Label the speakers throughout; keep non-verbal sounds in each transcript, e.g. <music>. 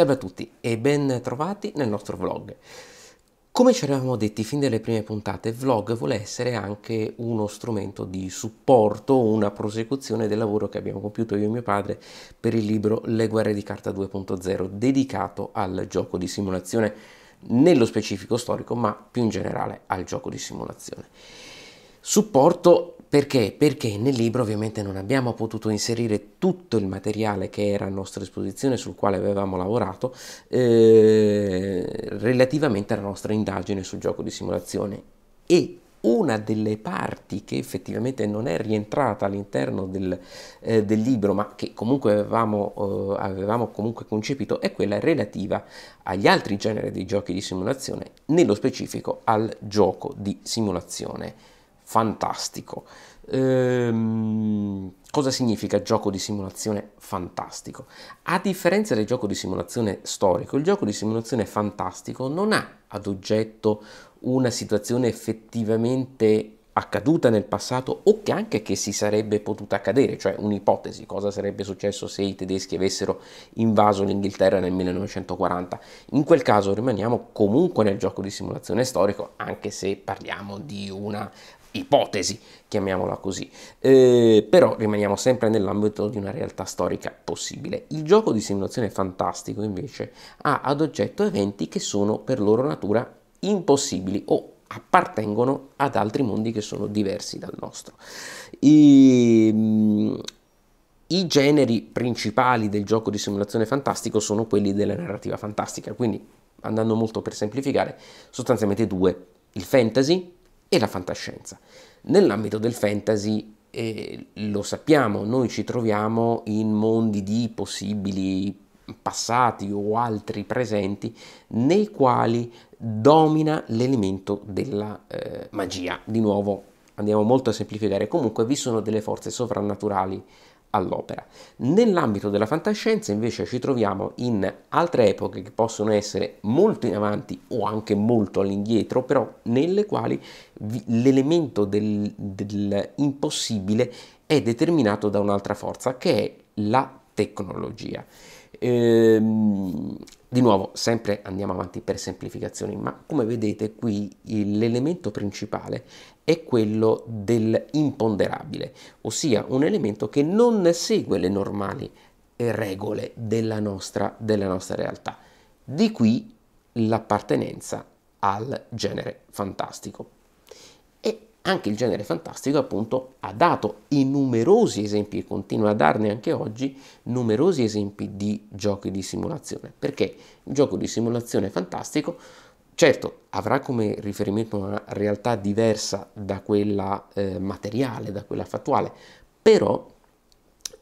Speaker 1: Salve a tutti e ben trovati nel nostro vlog. Come ci eravamo detti fin dalle prime puntate, vlog vuole essere anche uno strumento di supporto, una prosecuzione del lavoro che abbiamo compiuto io e mio padre per il libro Le guerre di carta 2.0 dedicato al gioco di simulazione, nello specifico storico, ma più in generale al gioco di simulazione. Supporto perché? Perché nel libro ovviamente non abbiamo potuto inserire tutto il materiale che era a nostra disposizione, sul quale avevamo lavorato, eh, relativamente alla nostra indagine sul gioco di simulazione. E una delle parti che effettivamente non è rientrata all'interno del, eh, del libro, ma che comunque avevamo, eh, avevamo, comunque concepito, è quella relativa agli altri generi di giochi di simulazione, nello specifico al gioco di simulazione fantastico. Ehm, cosa significa gioco di simulazione fantastico? A differenza del gioco di simulazione storico, il gioco di simulazione fantastico non ha ad oggetto una situazione effettivamente accaduta nel passato o che anche che si sarebbe potuta accadere, cioè un'ipotesi, cosa sarebbe successo se i tedeschi avessero invaso l'Inghilterra nel 1940. In quel caso rimaniamo comunque nel gioco di simulazione storico, anche se parliamo di una ipotesi, chiamiamola così, eh, però rimaniamo sempre nell'ambito di una realtà storica possibile. Il gioco di simulazione fantastico invece ha ad oggetto eventi che sono per loro natura impossibili o appartengono ad altri mondi che sono diversi dal nostro. E, ehm, i generi principali del gioco di simulazione fantastico sono quelli della narrativa fantastica, quindi andando molto per semplificare, sostanzialmente due, il fantasy e la fantascienza. Nell'ambito del fantasy eh, lo sappiamo, noi ci troviamo in mondi di possibili passati o altri presenti nei quali domina l'elemento della eh, magia. Di nuovo andiamo molto a semplificare, comunque vi sono delle forze sovrannaturali all'opera. Nell'ambito della fantascienza invece ci troviamo in altre epoche che possono essere molto in avanti o anche molto all'indietro, però nelle quali l'elemento dell'impossibile è determinato da un'altra forza che è la tecnologia. Ehm, di nuovo, sempre andiamo avanti per semplificazioni, ma come vedete qui l'elemento principale è quello dell'imponderabile, ossia un elemento che non segue le normali regole della nostra, della nostra realtà. Di qui l'appartenenza al genere fantastico. Anche il genere fantastico appunto ha dato i numerosi esempi e continua a darne anche oggi numerosi esempi di giochi di simulazione, perché il gioco di simulazione fantastico certo avrà come riferimento una realtà diversa da quella eh, materiale, da quella fattuale, però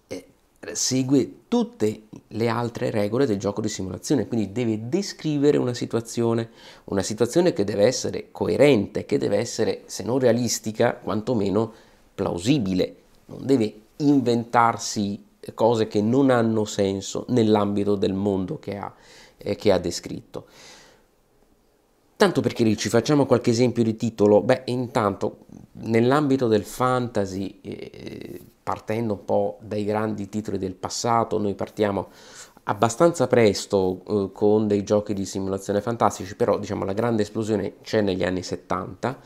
Speaker 1: eh, segue tutte le altre regole del gioco di simulazione, quindi deve descrivere una situazione, una situazione che deve essere coerente, che deve essere, se non realistica, quantomeno plausibile, non deve inventarsi cose che non hanno senso nell'ambito del mondo che ha, eh, che ha descritto. Tanto perché lì ci facciamo qualche esempio di titolo, beh intanto nell'ambito del fantasy, eh, partendo un po' dai grandi titoli del passato, noi partiamo abbastanza presto eh, con dei giochi di simulazione fantastici, però diciamo la grande esplosione c'è negli anni 70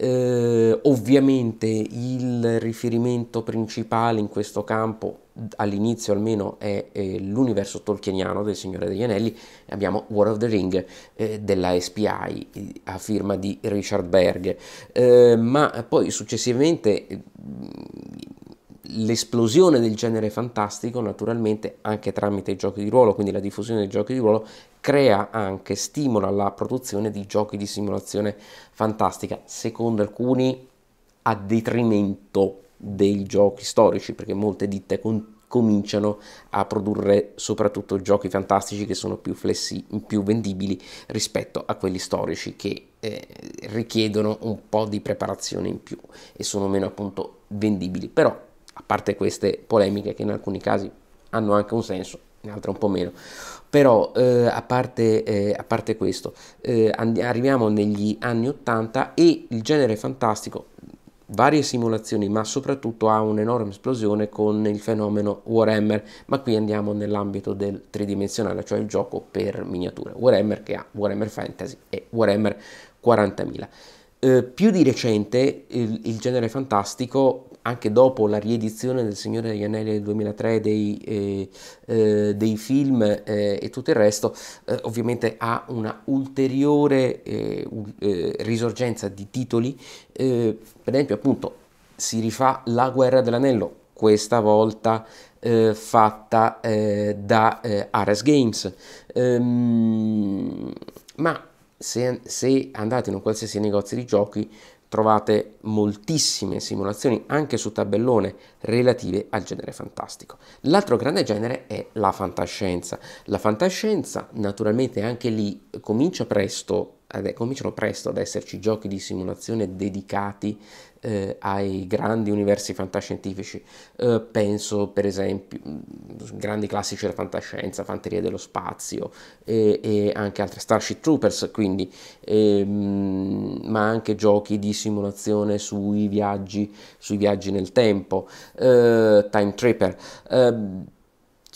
Speaker 1: eh, ovviamente il riferimento principale in questo campo all'inizio almeno è, eh, l'universo tolkieniano del Signore degli Anelli, abbiamo War of the Ring eh, della SPI a firma di Richard Berg, eh, ma poi successivamente l'esplosione del genere fantastico, naturalmente anche tramite i giochi di ruolo, quindi la diffusione dei giochi di ruolo, crea anche, stimola la produzione di giochi di simulazione fantastica, secondo alcuni a detrimento dei giochi storici, perché molte ditte con- cominciano a produrre soprattutto giochi fantastici che sono più, flessibili, più vendibili rispetto a quelli storici che eh, richiedono un po' di preparazione in più e sono meno appunto vendibili, però a parte queste polemiche che in alcuni casi hanno anche un senso, in altri un po' meno, però eh, a, parte, eh, a, parte, questo eh, arriviamo negli anni 80 e il genere fantastico varie simulazioni, ma soprattutto ha un'enorme esplosione con il fenomeno Warhammer, ma qui andiamo nell'ambito del tridimensionale, cioè il gioco per miniature, Warhammer che ha Warhammer Fantasy e Warhammer 40.000. Eh, più di recente il, il genere fantastico anche dopo la riedizione del Signore degli Anelli del 2003 dei, eh, eh, dei film eh, e tutto il resto, eh, ovviamente ha una ulteriore eh, eh, risorgenza di titoli, per esempio appunto si rifà La guerra dell'anello, questa volta eh, fatta eh, da eh, Ares Games. Ehm, ma se, se, andate in un qualsiasi negozio di giochi trovate moltissime simulazioni anche su tabellone relative al genere fantastico. L'altro grande genere è la fantascienza. La fantascienza naturalmente anche lì comincia presto cominciano presto ad esserci giochi di simulazione dedicati eh, ai grandi universi fantascientifici. Eh, penso per esempio mm, grandi classici della fantascienza, Fanteria dello Spazio e, e anche altre Starship Troopers, quindi, e, ehm, ma anche giochi di simulazione sui viaggi, sui viaggi nel tempo, eh, Time Tripper ehm,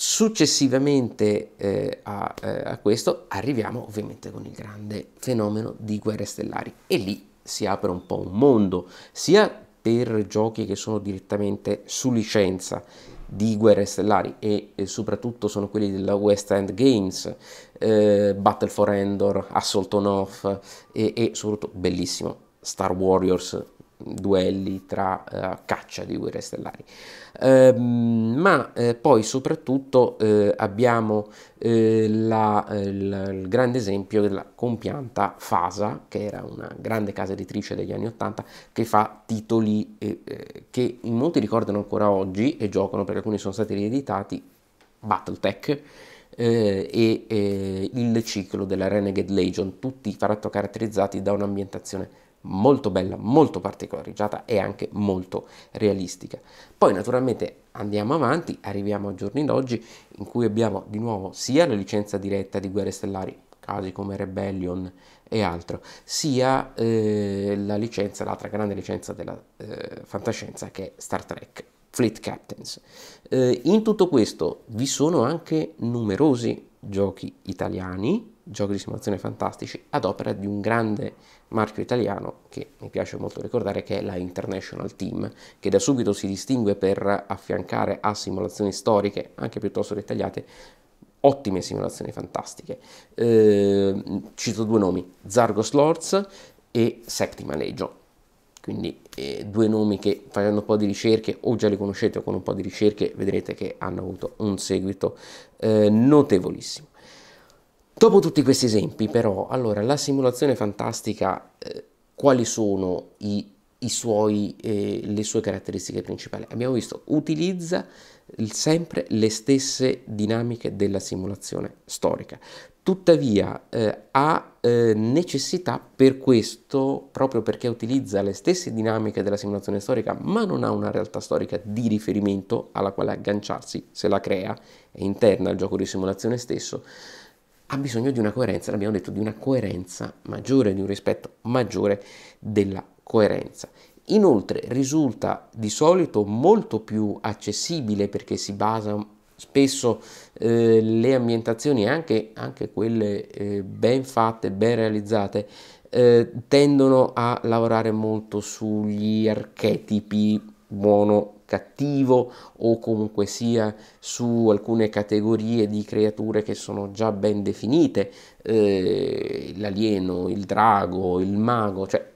Speaker 1: Successivamente eh, a, eh, a, questo arriviamo ovviamente con il grande fenomeno di guerre stellari e lì si apre un po' un mondo, sia per giochi che sono direttamente su licenza di guerre stellari e, e soprattutto sono quelli della West End Games, eh, Battle for Endor, Assault on Off e, e soprattutto bellissimo Star Warriors duelli tra uh, caccia di guerre stellari. Ehm, ma eh, poi soprattutto eh, abbiamo eh, la, eh, il, il, grande esempio della compianta Fasa, che era una grande casa editrice degli anni 80, che fa titoli eh, che in molti ricordano ancora oggi e giocano, perché alcuni sono stati rieditati, Battletech, eh, e eh, il ciclo della Renegade Legion, tutti caratterizzati da un'ambientazione molto bella, molto particolareggiata e anche molto realistica. Poi naturalmente andiamo avanti, arriviamo a giorni d'oggi in cui abbiamo di nuovo sia la licenza diretta di Guerre Stellari, casi come Rebellion e altro, sia eh, la licenza, l'altra grande licenza della eh, fantascienza che è Star Trek. Fleet Captains. Eh, in tutto questo vi sono anche numerosi giochi italiani giochi di simulazione fantastici ad opera di un grande marchio italiano che mi piace molto ricordare che è la International Team, che da subito si distingue per affiancare a simulazioni storiche, anche piuttosto dettagliate, ottime simulazioni fantastiche. Eh, cito due nomi, Zargos Lords e Septima Legion quindi eh, due nomi che facendo un po' di ricerche o già li conoscete o con un po' di ricerche vedrete che hanno avuto un seguito eh, notevolissimo. Dopo tutti questi esempi, però, allora, la simulazione fantastica, eh, quali sono i, i suoi, eh, le sue caratteristiche principali? Abbiamo visto, utilizza sempre le stesse dinamiche della simulazione storica. Tuttavia eh, ha eh, necessità per questo, proprio perché utilizza le stesse dinamiche della simulazione storica, ma non ha una realtà storica di riferimento alla quale agganciarsi, se la crea, è interna al gioco di simulazione stesso, ha bisogno di una coerenza, l'abbiamo detto, di una coerenza maggiore, di un rispetto maggiore della coerenza. Inoltre risulta di solito molto più accessibile perché si basa spesso eh, le ambientazioni, anche, anche quelle eh, ben fatte, ben realizzate, eh, tendono a lavorare molto sugli archetipi buono cattivo o comunque sia su alcune categorie di creature che sono già ben definite, eh, l'alieno, il drago, il mago, cioè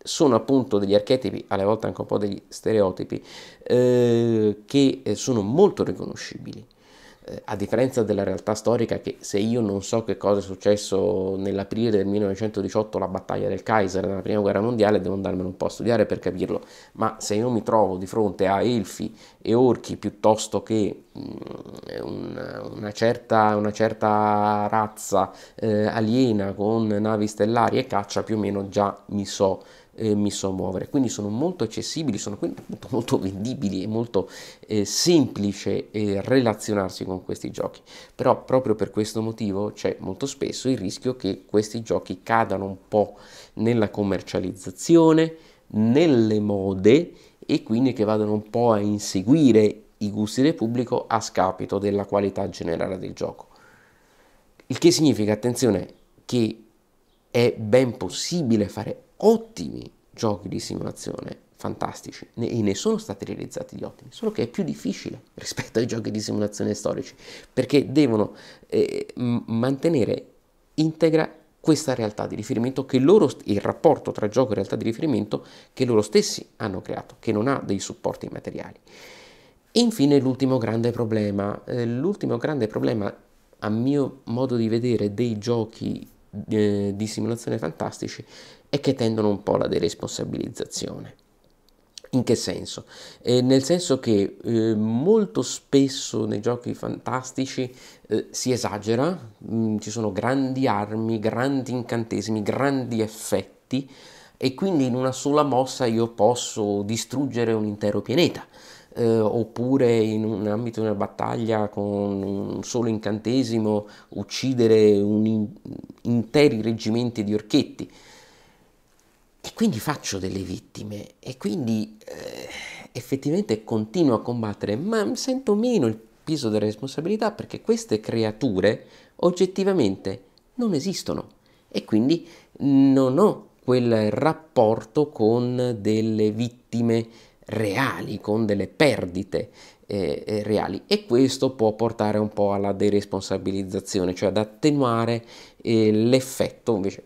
Speaker 1: sono appunto degli archetipi, alle volte anche un po' degli stereotipi, eh, che eh, sono molto riconoscibili. Eh, a differenza della realtà storica che se io non so che cosa è successo nell'aprile del 1918 la battaglia del Kaiser nella prima guerra mondiale devo andarmene un po' a studiare per capirlo ma se io mi trovo di fronte a elfi e orchi piuttosto che mm, un, una, certa, una, certa, razza eh, aliena con navi stellari e caccia più o meno già mi so eh, mi so muovere. Quindi sono molto accessibili, sono molto, <laughs> molto vendibili è molto eh, semplice eh, relazionarsi con questi giochi. Però proprio per questo motivo c'è molto spesso il rischio che questi giochi cadano un po' nella commercializzazione, nelle mode e quindi che vadano un po' a inseguire i gusti del pubblico a scapito della qualità generale del gioco. Il che significa, attenzione, che è ben possibile fare ottimi giochi di simulazione, fantastici, e ne sono stati realizzati di ottimi, solo che è più difficile <laughs> rispetto ai giochi di simulazione storici, perché devono eh, mantenere integra questa realtà di riferimento che loro, il rapporto tra gioco e realtà di riferimento che loro stessi hanno creato, che non ha dei supporti materiali. E Infine l'ultimo grande problema, eh, l'ultimo grande problema a mio modo di vedere dei giochi eh, di simulazione fantastici e che tendono un po' alla deresponsabilizzazione. In che senso? Eh, nel senso che eh, molto spesso nei giochi fantastici eh, si esagera, mh, mm, ci sono grandi armi, grandi incantesimi, grandi effetti e quindi in una sola mossa io posso distruggere un intero pianeta. Eh, oppure in un ambito di una battaglia con un solo incantesimo uccidere in, interi reggimenti di orchetti e quindi faccio delle vittime e quindi eh, effettivamente continuo a combattere, ma sento meno il peso della responsabilità perché queste creature oggettivamente non esistono e quindi non ho quel rapporto con delle vittime reali, con delle perdite eh, eh reali e questo può portare un po' alla deresponsabilizzazione, cioè ad attenuare eh, l'effetto invece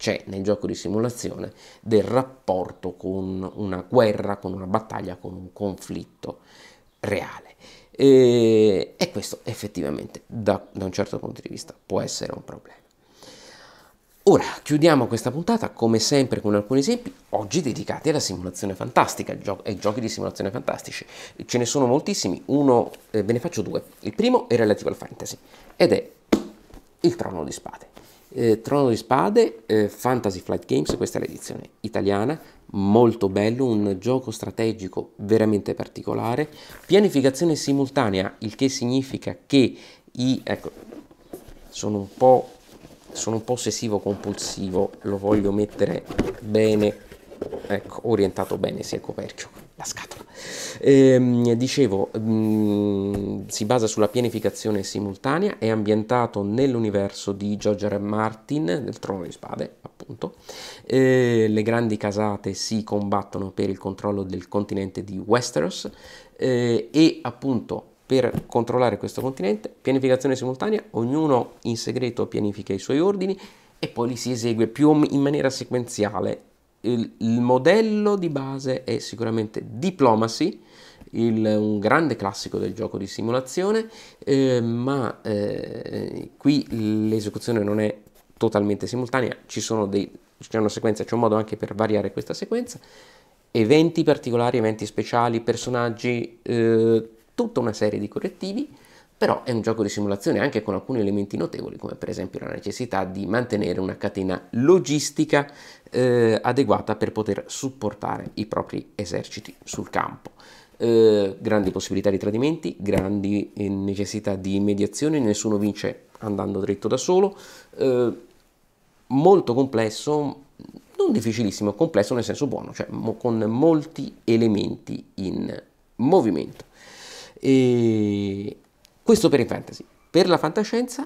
Speaker 1: c'è nel gioco di simulazione del rapporto con una guerra, con una battaglia, con un conflitto reale. E, e questo effettivamente da, da un certo punto di vista può essere un problema. Ora chiudiamo questa puntata come sempre con alcuni esempi, oggi dedicati alla simulazione fantastica gio- ai giochi di simulazione fantastici. Ce ne sono moltissimi, uno, eh, ve ne faccio due. Il primo è relativo al fantasy ed è Il Trono di Spade. Eh, Trono di Spade, eh, Fantasy Flight Games, questa è l'edizione italiana, molto bello, un gioco strategico veramente particolare, pianificazione simultanea, il che significa che i... Ecco, sono un po', sono un po ossessivo compulsivo, lo voglio mettere bene, ecco, orientato bene sia il coperchio la scatola. Eh, dicevo, mh, mm, si basa sulla pianificazione simultanea, è ambientato nell'universo di George R. Martin, del Trono di Spade, appunto. Eh, le grandi casate si combattono per il controllo del continente di Westeros eh, e appunto per controllare questo continente, pianificazione simultanea, ognuno in segreto pianifica i suoi ordini e poi li si esegue più in maniera sequenziale il, il modello di base è sicuramente Diplomacy, il, un grande classico del gioco di simulazione, eh, ma eh, qui l'esecuzione non è totalmente simultanea, ci sono dei, c'è una sequenza, c'è un modo anche per variare questa sequenza, eventi particolari, eventi speciali, personaggi, eh, tutta una serie di correttivi però è un gioco di simulazione anche con alcuni elementi notevoli, come per esempio la necessità di mantenere una catena logistica eh, adeguata per poter supportare i propri eserciti sul campo. Eh, grandi possibilità di tradimenti, grandi eh, necessità di mediazione, nessuno vince andando dritto da solo, eh, molto complesso, non difficilissimo, complesso nel senso buono, cioè mo con molti elementi in movimento. E, questo per i fantasy. Per la fantascienza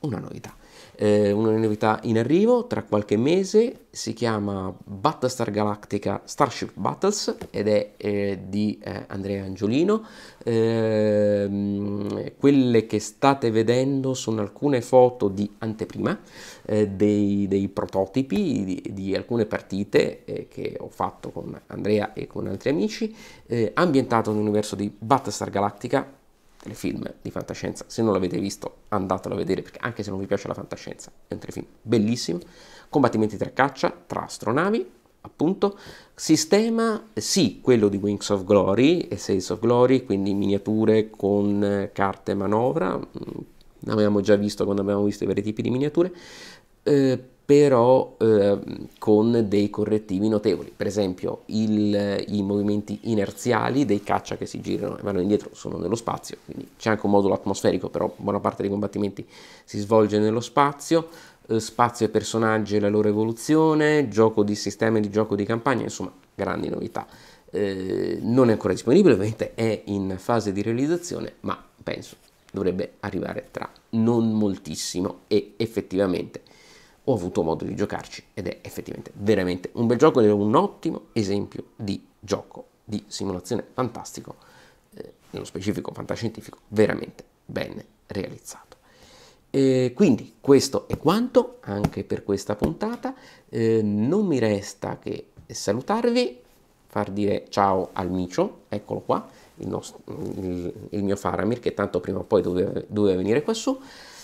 Speaker 1: una novità. Eh, una novità in arrivo tra qualche mese, si chiama Battlestar Galactica Starship Battles ed è eh, di eh, Andrea Angiolino. Ehm, quelle che state vedendo sono alcune foto di anteprima eh, dei, dei, prototipi di, di alcune partite eh, che ho fatto con Andrea e con altri amici, eh, ambientato nell'universo di Battlestar Galactica film di fantascienza. Se non l'avete visto, andatelo a vedere perché anche se non vi piace la fantascienza, è un film bellissimo. Combattimenti tra caccia, tra astronavi, appunto. Sistema, sì, quello di Wings of Glory e Sales of Glory, quindi miniature con eh, carte manovra. L'abbiamo mm, già visto quando abbiamo visto i vari tipi di miniature. Eh, però eh, con dei correttivi notevoli, per esempio il, i movimenti inerziali dei caccia che si girano e vanno indietro sono nello spazio, quindi c'è anche un modulo atmosferico, però buona parte dei combattimenti si svolge nello spazio, eh, spazio e personaggi e la loro evoluzione, gioco di sistema e di gioco di campagna, insomma grandi novità. Eh, non è ancora disponibile, ovviamente è in fase di realizzazione, ma penso dovrebbe arrivare tra non moltissimo e effettivamente ho avuto modo di giocarci ed è effettivamente veramente un bel gioco ed è un ottimo esempio di gioco di simulazione fantastico, eh, nello specifico fantascientifico, veramente ben realizzato. E quindi questo è quanto anche per questa puntata, eh, non mi resta che salutarvi, far dire ciao al Micio, eccolo qua, il, nostro, il, il mio Faramir che tanto prima o poi doveva, doveva venire quassù. su.